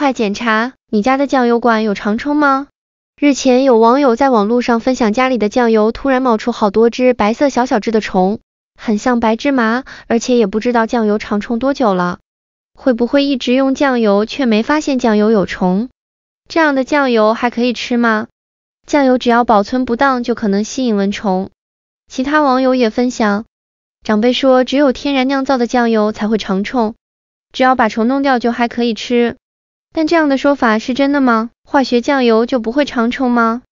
快检查你家的酱油馆，有长虫吗？日前有网友在网络上分享家里的酱油突然冒出好多只白色小小只的虫，很像白芝麻，而且也不知道酱油长虫多久了，会不会一直用酱油却没发现酱油有虫？这样的酱油还可以吃吗？酱油只要保存不当就可能吸引蚊虫，其他网友也分享，长辈说只有天然酿造的酱油才会长虫，只要把虫弄掉就还可以吃。但这样的说法是真的吗？化学酱油就不会长虫吗？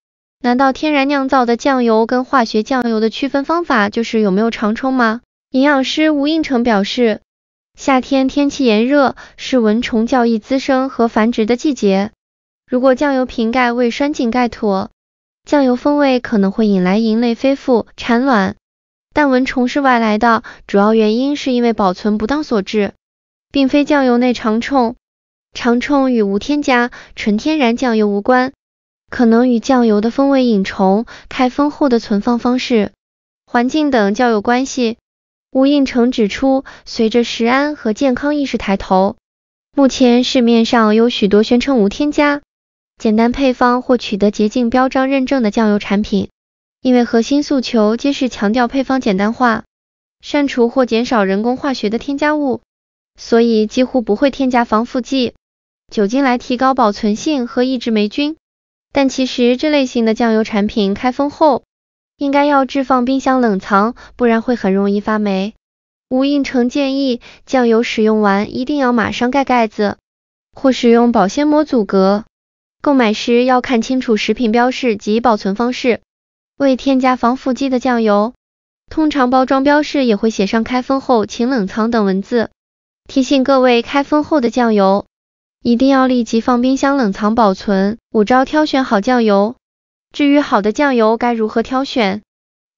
难道天然酿造的酱油跟化学酱油的区分方法就是有没有长虫吗？营养师吴应成表示，夏天天气炎热，是蚊虫较易滋生和繁殖的季节。如果酱油瓶盖未拴紧盖妥，酱油风味可能会引来蝇类飞附产卵。但蚊虫是外来的，主要原因是因为保存不当所致，并非酱油内长虫。长虫与无添加、纯天然酱油无关，可能与酱油的风味、引虫、开封后的存放方式、环境等较有关系。吴应成指出，随着食安和健康意识抬头，目前市面上有许多宣称无添加、简单配方或取得洁净标章认证的酱油产品，因为核心诉求皆是强调配方简单化，删除或减少人工化学的添加物，所以几乎不会添加防腐剂。酒精来提高保存性和抑制霉菌，但其实这类型的酱油产品开封后，应该要置放冰箱冷藏，不然会很容易发霉。吴应成建议，酱油使用完一定要马上盖盖子，或使用保鲜膜阻隔。购买时要看清楚食品标识及保存方式，未添加防腐剂的酱油，通常包装标识也会写上开封后请冷藏等文字，提醒各位开封后的酱油。一定要立即放冰箱冷藏保存。五招挑选好酱油。至于好的酱油该如何挑选？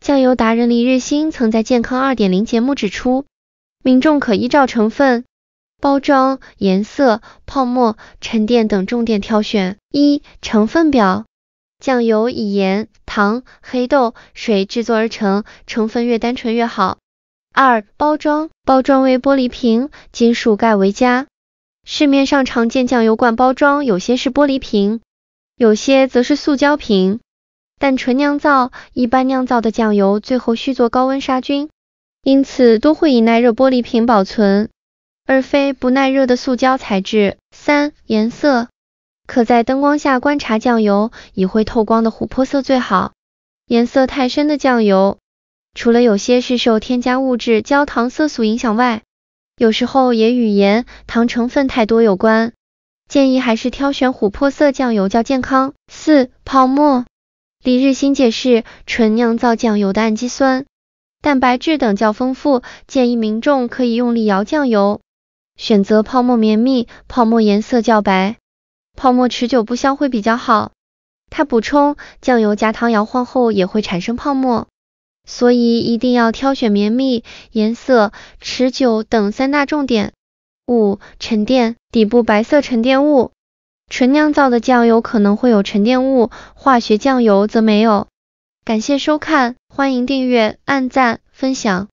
酱油达人李日新曾在《健康二点零》节目指出，民众可依照成分、包装、颜色、泡沫、沉淀等重点挑选。一、成分表，酱油以盐、糖、黑豆、水制作而成，成分越单纯越好。二、包装，包装为玻璃瓶，金属盖为佳。市面上常见酱油罐包装，有些是玻璃瓶，有些则是塑胶瓶。但纯酿造、一般酿造的酱油最后需做高温杀菌，因此都会以耐热玻璃瓶保存，而非不耐热的塑胶材质。三、颜色，可在灯光下观察酱油，以会透光的琥珀色最好。颜色太深的酱油，除了有些是受添加物质焦糖色素影响外，有时候也与盐、糖成分太多有关，建议还是挑选琥珀色酱油较健康。四泡沫，李日新解释，纯酿造酱油的氨基酸、蛋白质等较丰富，建议民众可以用力摇酱油，选择泡沫绵密、泡沫颜色较白、泡沫持久不消会比较好。他补充，酱油加糖摇晃后也会产生泡沫。所以一定要挑选绵密、颜色、持久等三大重点。五、沉淀，底部白色沉淀物，纯酿造的酱油可能会有沉淀物，化学酱油则没有。感谢收看，欢迎订阅、按赞、分享。